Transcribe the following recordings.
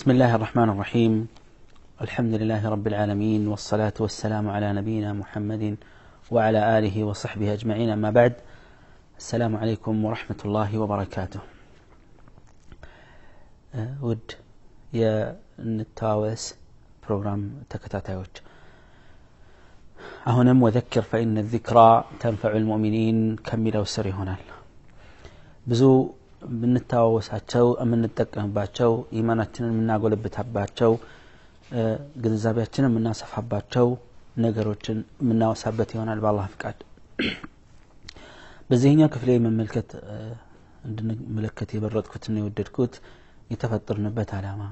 بسم الله الرحمن الرحيم الحمد لله رب العالمين والصلاة والسلام على نبينا محمد وعلى آله وصحبه أجمعين أما بعد السلام عليكم ورحمة الله وبركاته ውድ የንተዋወስ ፕሮግራም ተከታታዮች أهنا مذكر فإن الذكرى تنفع المؤمنين كملوا سري هنا بزو የምንተዋወሳቸው የምንጠቀምባቸው ኢማናችንን የምናጎለብታባቸው ግንዛቤያችንን የምናሰፋባቸው ነገሮችን የምናወሳበት ይሆናል በአላህ ፍቃድ በዚህኛው ክፍል መመልከት እንድንመለከት የመረጥኩትና የወደድኩት የተፈጠርንበት አላማ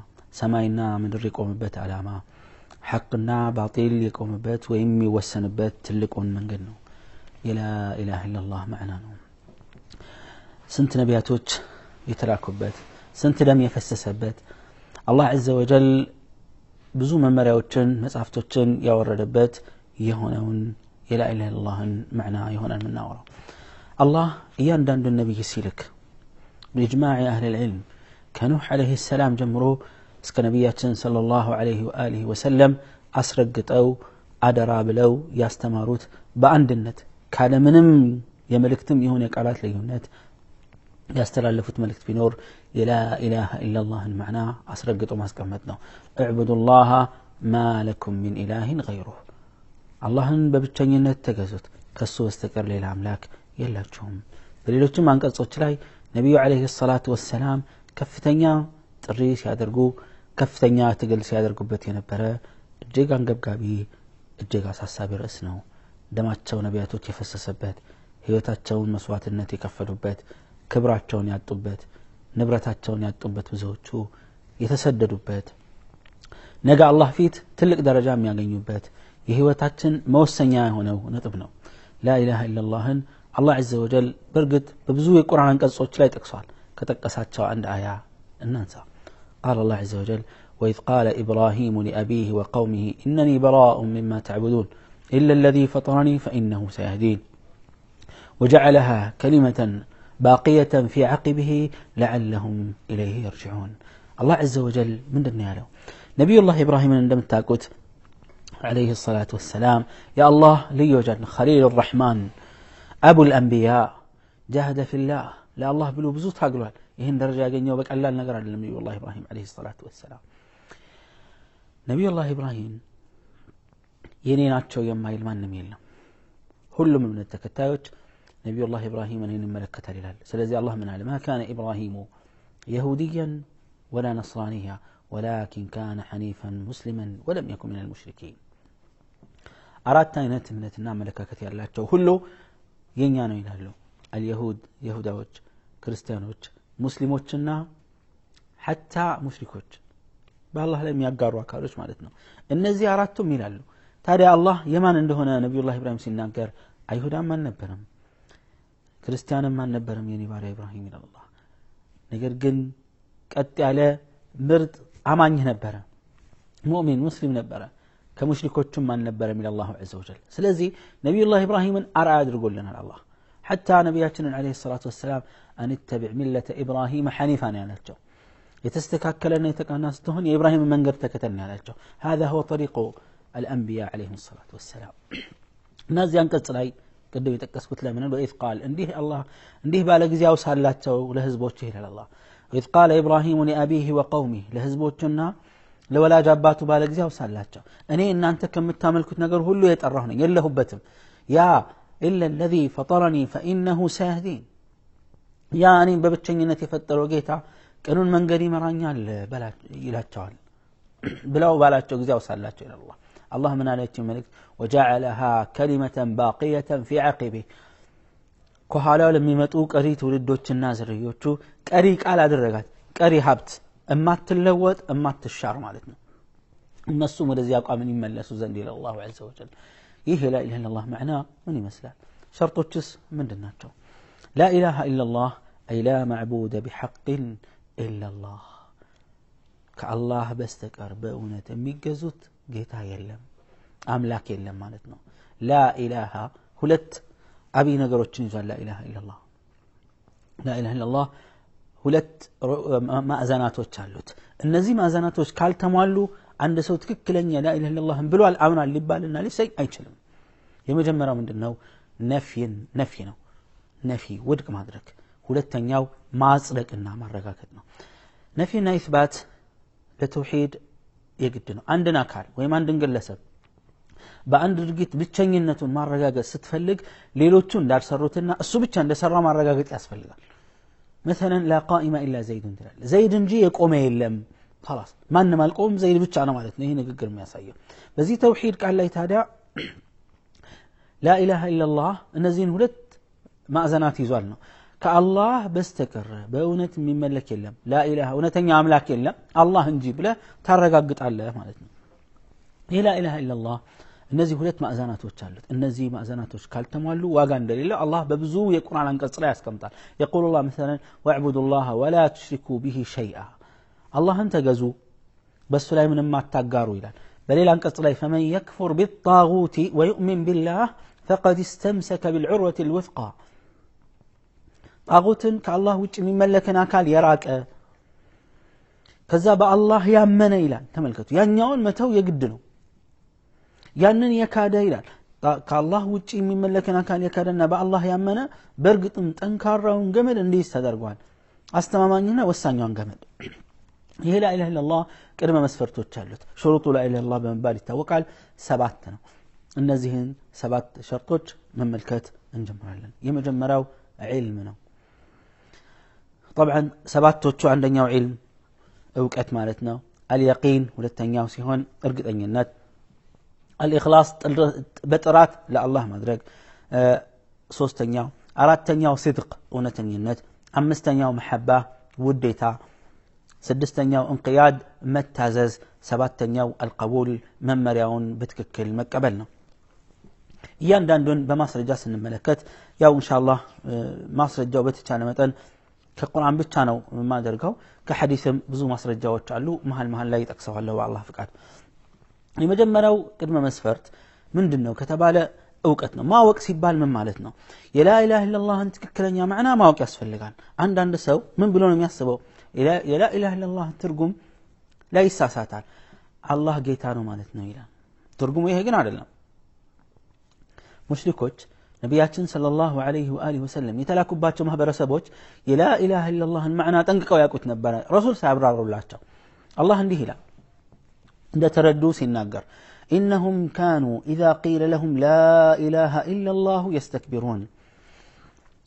ሰማይና ምድር የቆምበት አላማ ሐቅና ባጢል የቆምበት ወይም የሚወሰንበት ትልቁን መንገድ ነው የላኢላህ ኢላላህ ማዕና ነው ስንት ነቢያቶች የተላኩበት ስንት ደም የፈሰሰበት አላህ አዘ ወጀል ብዙ መመሪያዎችን መጽሐፍቶችን ያወረደበት የሆነውን የላኢላህ ኢላላህን መዕና የሆነን የምናወራው አላህ እያንዳንዱን ነቢይ ሲልክ بإجماع أهل العلم كنوح عليه السلام جمرو እስከ ነቢያችን ሰለላሁ ዐለይሂ ወአሊሂ ወሰለም አስረግጠው አደራ ብለው ያስተማሩት በአንድነት ካለምንም የመልእክትም ይሁን የቃላት ልዩነት ياسترالفوت ملكت في نور لا إله إلا الله المعنى أسرقت وما سكمتنا اعبدوا الله ما لكم من إله غيره الله ببتشن ينتقزت كسو استقر لي الأملاك يلا جوم بليلو جوم عنك لاي نبي عليه الصلاة والسلام كفتنيا تري سيادرقو كفتنيا تقل سيادرقو بتي نبرا جيغ عن قبقا بي جيغ عساس سابر اسنو دمات شو نبياتو تيفس سبت هيوتات شو مسوات النتي كفلو بيت كبراتشون يا طبت نبراتشون يا طبت بزوجو يتسددوا بيت نجا الله فيت تلك درجة ميا غنيو بيت يهوى تاتشن موسن هنا هنا نتبنو لا اله الا الله الله عز وجل برقد ببزوي قران انقص صوت لا يتكسر كتكساتشو عند ايا ننسى قال الله عز وجل وإذ قال إبراهيم لأبيه وقومه إنني براء مما تعبدون إلا الذي فطرني فإنه سيهدين وجعلها كلمة باقية في عقبه لعلهم إليه يرجعون الله عز وجل من دنيا له نبي الله إبراهيم عندما تاكوت عليه الصلاة والسلام يا الله لي ليوجد خليل الرحمن أبو الأنبياء جاهد في الله لا الله بلو بزوت هاقلوا يهن درجة أقنيو بك ألا نقرأ للنبي الله إبراهيم عليه الصلاة والسلام نبي الله إبراهيم ينين أتشو يما يلمان نميل هلو من التكتايوت نبي الله إبراهيم أن الملكة للهل سلزي الله من ما كان إبراهيم يهوديا ولا نصرانيا ولكن كان حنيفا مسلما ولم يكن من المشركين أرادت أن من أن ملكة كثيرا لا تشوه هلو ينيانو ينهلو اليهود يهودوج كريستيانوج مسلموجنا حتى مشركوج بها الله لم يقاروا كاروش مالتنا النزي الزيارات تم ينهلو تاري الله يمان عنده هنا نبي الله إبراهيم سنانكر أيهودا من نبرم ክርስቲያንም አልነበረም የኔ ባሪያ ኢብራሂም ይላል አላህ። ነገር ግን ቀጥ ያለ ምርጥ አማኝ ነበረ፣ ሙእሚን ሙስሊም ነበረ፣ ከሙሽሪኮቹም አልነበረም ይላል አላሁ ዐዘ ወጀል። ስለዚህ ነቢዩላህ ኢብራሂምን አርአያ አድርጎልናል አላህ። ሐታ ነቢያችንን ዓለይሂ ሰላቱ ወሰላም አንተቢዕ ሚለተ ኢብራሂም ሐኒፋ ነው ያላቸው። የተስተካከለና የተቃና ስትሆን የኢብራሂምን መንገድ ተከተል ነው ያላቸው። ሀዛ ሁወ ጠሪቁ አልአንቢያ ዓለይሂም ሰላቱ ወሰላም እና እዚህ አንቀጽ ላይ ቅድም የጠቀስኩት ለምን ወኢዝ ቃል እንዲህ አላህ እንዲህ ባለ ጊዜ አውሳላቸው ለህዝቦች ይላል አላህ ወኢዝ ቃለ ኢብራሂሙ ሊአቢህ ወቀውሚህ ለህዝቦቹና ለወላጅ አባቱ ባለ ጊዜ አውሳላቸው እኔ እናንተ ከምታመልኩት ነገር ሁሉ የጠራሁ ነኝ የለሁበትም ያ ኢለ ለዚ ፈጠረኒ ፈኢነሁ ሰያህዲን ያ እኔም በብቸኝነት የፈጠረው ጌታ ቅኑን መንገድ ይመራኛል ይላቸዋል ብለው ባላቸው ጊዜ አውሳላቸው ይላል اللهم نالك ملك وجعلها كلمة باقية في عقبه كهالا لم يمتو كري تولد النازر يوتو كري على درجات كري هبت أما تلوت أما تشار مالتنا أما السوم رزيا قامني من لسو زندي الله عز وجل إيه لا إله إلا الله معناه من مسلا شرط تس من دناتو لا إله إلا الله أي لا معبود بحق إلا الله كالله بستك أربعونة ميجزوت ጌታ የለም አምላክ የለም ማለት ነው ላኢላሃ ሁለት አብይ ነገሮችን ይዟል ላኢላሃ ኢላላ ላኢላሃ ኢላላ ሁለት ማዕዘናቶች አሉት እነዚህ ማዕዘናቶች ካልተሟሉ አንድ ሰው ትክክለኛ ላኢላሃ ኢላላህን ብሏል አምናል ሊባልና ሊሰኝ አይችልም የመጀመሪያው ምንድን ነው ነፊን ነፊ ነው ነፊ ውድቅ ማድረግ ሁለተኛው ማጽደቅና ማረጋገጥ ነው ነፊና ኢስባት ለተውሒድ የግድ ነው አንድን አካል ወይም አንድን ግለሰብ በአንድ ድርጊት ብቸኝነቱን ማረጋገጥ ስትፈልግ ሌሎቹ እንዳልሰሩትና እሱ ብቻ እንደሰራ ማረጋገጥ ያስፈልጋል መሰለን ላ ቃኢማ ኢላ ዘይድን ትላለ ዘይድ እንጂ የቆመ የለም ላስ ማንም አልቆም ዘይድ ብቻ ነው ማለት ነው ይህ ንግግር የሚያሳየው በዚህ ተውሒድ ቃል ላይ ታዲያ ላኢላሃ ኢላላህ እነዚህን ሁለት ማዕዘናት ይዟል ነው كالله بستكر بونت من ملك لا إله ونت أملاك إلا الله نجيب له ترجع قط الله ما لا إله إلا الله النزي هلت مأزانات وتشالت النزي مأزانات وشكالت مالو واجن دليل الله ببزو يكون على أنك صلاة كمطال يقول الله مثلا واعبد الله ولا تشركوا به شيئا الله أنت جزو بس لا من ما تجارو إلى دليل أنك صلاة فمن يكفر بالطاغوت ويؤمن بالله فقد استمسك بالعروة الوثقى ጣዖትን ከአላህ ውጭ የሚመለክን አካል የራቀ ከዛ በአላህ ያመነ ይላል ተመልከቱ ያኛውን መተው የግድ ነው ያንን የካደ ይላል ከአላህ ውጭ የሚመለክን አካል የካደና በአላህ ያመነ በእርግጥም ጠንካራውን ገመድ እንዲይዝ ተደርጓል አስተማማኝና ወሳኛውን ገመድ ይሄ ላኢላህ ኢላላህ ቅድመ መስፈርቶች አሉት ሸሩጡ ላኢላህ በመባል ይታወቃል ሰባት ነው እነዚህን ሰባት ሸርጦች መመልከት እንጀምራለን የመጀመሪያው ዒልም ነው طبعا سبات تشو عندنا علم اوقات مالتنا اليقين ولتنيا سيهون ارقد ان ينات الاخلاص بترات لا الله ما درك سوستنيا آه، اراتنيا صدق ونتن ينات محبة وديتا سدستنيا انقياد متازز سباتنيا القبول من مريون بتككل مكبلنا ين دان دون بمصر جاس الملكات يا ان شاء الله آه، مصر الجوبة كانت ከቁርአን ብቻ ነው የማደርገው ከሐዲስም ብዙ ማስረጃዎች አሉ መሀል መሀል ላይ ጠቅሰዋለሁ በአላህ ፍቃድ የመጀመሪያው ቅድመ መስፈርት ምንድን ነው ከተባለ እውቀት ነው ማወቅ ሲባል ምን ማለት ነው የላኢላህ ኢላላህን ትክክለኛ ማዕና ማወቅ ያስፈልጋል አንዳንድ ሰው ምን ብሎ ነው የሚያስበው የላኢላህ ኢላላህ ትርጉም ላይ ይሳሳታል አላህ ጌታ ነው ማለት ነው ይላል ትርጉሙ ይሄ ግን አይደለም ሙሽሪኮች نبياتنا صلى الله عليه وآله وسلم يتلاكوا باتشو مهبة رسبوك لا إله إلا الله معنا تنقوا يا كتنبنا رسول سابر الله الله عندي هلا عند تردوس النقر إنهم كانوا إذا قيل لهم لا إله إلا الله يستكبرون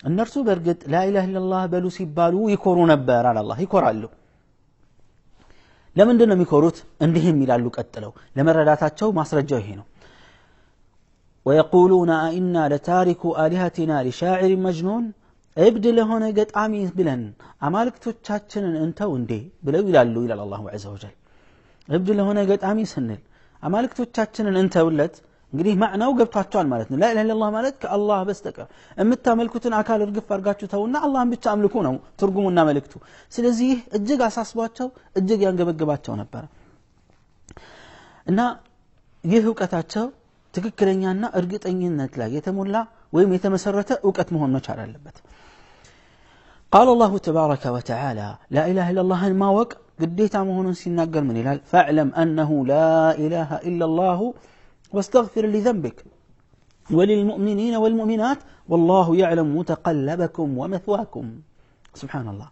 النرسو برقد لا إله إلا الله بلو سبالو يكورون بار على الله يكور له لمن دنا ميكوروت عندهم ميلالوك أتلو لمن رداتاتشو ما سرجوهينو ويقولون أئنا لتاركو آلهتنا لشاعر مجنون እብድ ለሆነ ገጣሚ ብለን አማልክቶቻችንን እንተው እንዴ ብለው ይላሉ ይላል አላሁ ዘ ወጀል እብድ ለሆነ ገጣሚ ስንል አማልክቶቻችንን እንተውለት እንግዲህ ማዕናው ገብቷቸዋል ማለት ነው ላኢላ ኢላላህ ማለት ከአላህ በስተቀር የምታመልኩትን አካል እርግፍ አድርጋችሁ ተውና አላህን ብቻ አምልኩ ነው ትርጉሙና መልእክቱ ስለዚህ ይህ እጅግ አሳስቧቸው እጅግ ያንገበግባቸው ነበረ እና ይህ እውቀታቸው ትክክለኛና እርግጠኝነት ላይ የተሞላ ወይም የተመሰረተ እውቀት መሆን መቻል አለበት قال الله تبارك وتعالى لا إله إلا الله ما وق قديت مهون سيناقر من الهلال فاعلم أنه لا إله إلا الله واستغفر لذنبك وللمؤمنين والمؤمنات والله يعلم متقلبكم ومثواكم سبحان الله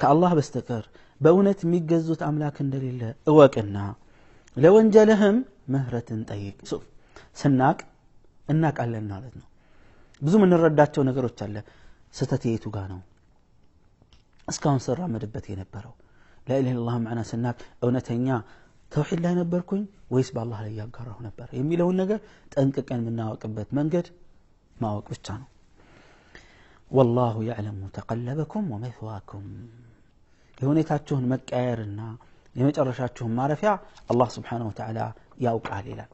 كالله بستكر بونت أملاك دليل أوقنا لو أنجلهم مهرة ምህረትን شوف ስናቅ እናውቃለን ማለት ነው ብዙ የምንረዳቸው ነገሮች አለ ስህተት የቱ ጋር ነው እስካሁን ስራመድበት የነበረው ላኢላህ ላ ማዕና ስናቅ እውነተኛ ተውሒድ ላይ ነበርኩኝ ወይስ በአላህ ላይ እያጋራሁ ነበር የሚለውን ነገር ጠንቅቀን የምናወቅበት መንገድ ማወቅ ብቻ ነው ወላሁ ያዕለሙ ተቀለበኩም ወመትዋኩም የሁኔታችሁን መቀየርና የመጨረሻችሁን ማረፊያ አላህ ስብሓን ወተላ ያውቃል ይላል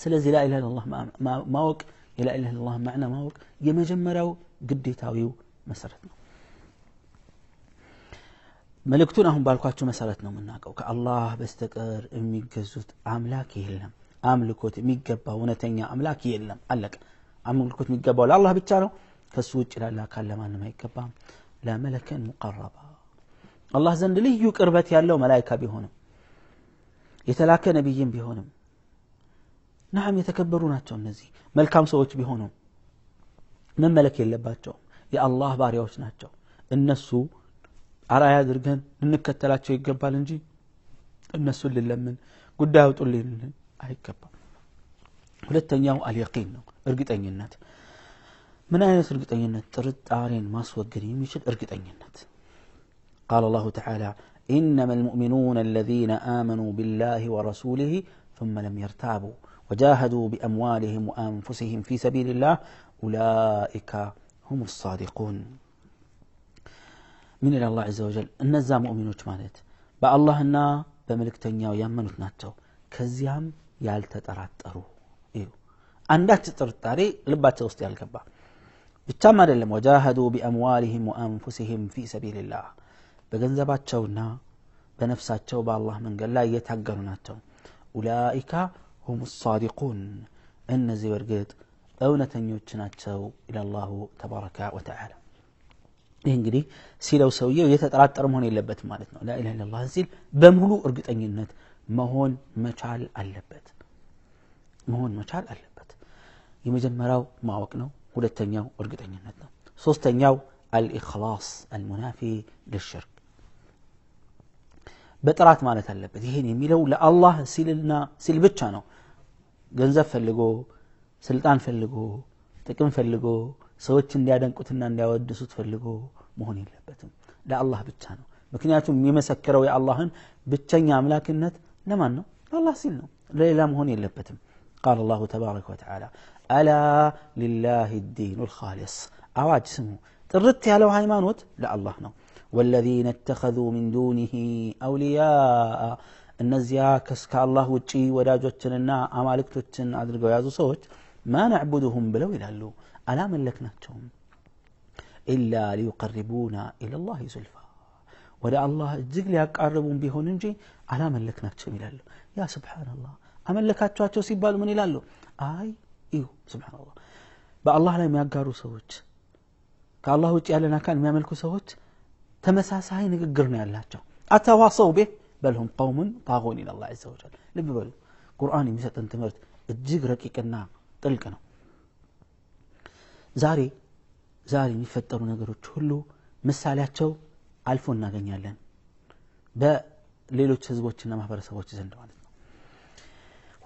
ስለዚ ላኢላ ላ ማወቅ የላኢላ ላ ማዕና ማወቅ የመጀመሪያው ግዴታዊው መሰረት ነው መልእክቱን አሁን ባልኳቸው መሰረት ነው የምናውቀው ከአላህ በስተቀር የሚገዙት አምላክ የለም አምልኮት የሚገባው እውነተኛ አምላክ የለም አለቀ አምልኮት የሚገባው ለአላህ ብቻ ነው ከሱ ውጭ ላለ አካል ለማንም አይገባም ለመለከን ሙቀረባ አላህ ዘንድ ልዩ ቅርበት ያለው መላይካ ቢሆንም የተላከ ነቢይም ቢሆንም نعم يتكبرون أتو النزي ملك كم سويت بهونهم من ملك اللي باتو يا الله باري وش ناتو النسو على هذا الرجل إنك تلات شيء قبل نجي النسو اللي لمن قد داوت قل لي هاي كبا ولتن ياو اليقين ارقت أي النات من أين ارقت أي النات ترد عارين ما سوى قريم يشد ارقت أي النات قال الله تعالى إنما المؤمنون الذين آمنوا بالله ورسوله ثم لم يرتابوا وجاهدوا بأموالهم وأنفسهم في سبيل الله أولئك هم الصادقون من إلى الله عز وجل النزا مؤمن وشمالت بأ الله النا بملك تنيا ويامن وتناتو كزيام يالتترات أرو إيو عندك تترتاري لبات توستي الكبا بتمر اللي مجاهدوا بأموالهم وأنفسهم في سبيل الله بجنزبات شونا بنفسات شو بأ الله من قال لا يتهجرناتهم أولئك هم الصادقون أن زبرقيت أونة يوتناتشو إلى الله تبارك وتعالى ينقري إيه سيلو سوية ويتترات ترمون اللبت مالتنا لا إله إلا الله زيل بمهلو أرقت أن ينت مهون مشعل اللبت مهون مشعل اللبت يمجن مراو ما وقنا ولتنياو أرقت أن ينتنا الإخلاص المنافي للشرك بطرات مالت هالبت يهين يميلو لأ الله سيلنا سيل بتشانو جنزف فلقو سلطان فلقو تكم فلقو سوتشن ديادن كتنا ان ديود سوت فلقو مهني لبتم لأ الله بتشانو مكنياتهم يمسكروا ويا اللهن بتشن يعمل لكنت لمنو الله سيلنا ليلا مهني لبتم قال الله تبارك وتعالى ألا لله الدين الخالص أواج اسمه ترتي على هاي مانوت لا الله نو والذين اتخذوا من دونه أولياء النزياء كسك الله وجي وداجوتن النا أمالك توتن أدرقوا يا صوت ما نعبدهم بلو إلا اللو ألا ملكناتهم إلا ليقربونا إلى الله زلفى ودع الله زغلي أقربون به نجي ألا ملكناتهم إلى اللو يا سبحان الله لك تواتو سيبال من إلى اللو آي إيو سبحان الله بأ الله لا يقاروا صوت كالله وجي ألا كان ما ملكوا صوت تمساساي نغغرني ያላቸው اتواصوا به بل هم قوم طاغون الى الله عز وجل لبل قران يمسط انت مرت اجيك رقيقنا طلقنا زاري زاري يفطروا نغروش كله مثالياتهم አልፎ እናገኛለን በሌሎች ህዝቦችና ማህበረሰቦች ዘንድ ማለት ነው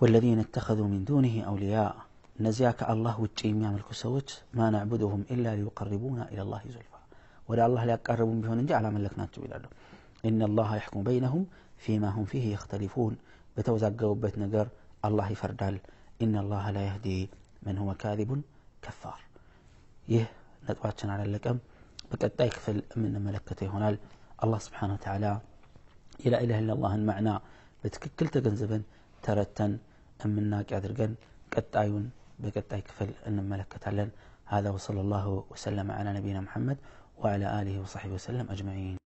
ወለዚነ እተኸዙ ምን ዱንህ አውልያ እነዚያ ከአላህ ውጭ የሚያመልኩ ሰዎች ማ ናዕቡድሁም ኢላ ሊዩቀርቡና ኢላ ላህ ዙልፋ ولا الله لا يقرب بهن انجا على ملكنا تبيل الله إن الله يحكم بينهم فيما هم فيه يختلفون بتوزع قوبة نقر الله يفردال إن الله لا يهدي من هو كاذب كفار يه نتواتشن على اللقم بكت يكفل من ملكته هنا الله سبحانه وتعالى إلى إله إلا الله المعنى بتككل تقنزبن ترتن أمنا كادرقن قد تأيون يكفل أن ملكته هذا وصلى الله وسلم على نبينا محمد وعلى آله وصحبه وسلم أجمعين